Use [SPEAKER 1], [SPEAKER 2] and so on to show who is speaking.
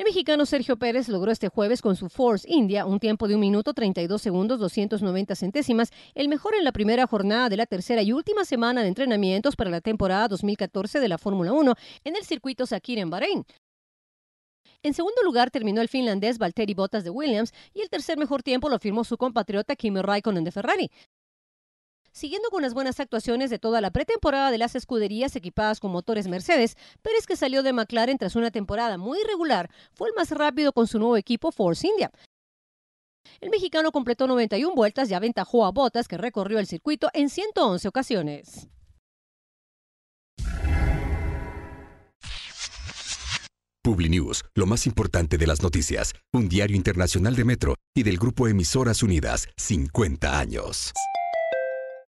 [SPEAKER 1] El mexicano Sergio Pérez logró este jueves con su Force India un tiempo de 1 minuto 32 segundos 290 centésimas, el mejor en la primera jornada de la tercera y última semana de entrenamientos para la temporada 2014 de la Fórmula 1 en el circuito Sakir en Bahrein. En segundo lugar terminó el finlandés Valtteri Bottas de Williams y el tercer mejor tiempo lo firmó su compatriota Kimi Raikkonen de Ferrari. Siguiendo con las buenas actuaciones de toda la pretemporada de las escuderías equipadas con motores Mercedes, Pérez que salió de McLaren tras una temporada muy irregular fue el más rápido con su nuevo equipo Force India. El mexicano completó 91 vueltas y aventajó a Botas que recorrió el circuito en 111 ocasiones.
[SPEAKER 2] PubliNews, lo más importante de las noticias, un diario internacional de Metro y del grupo Emisoras Unidas, 50 años.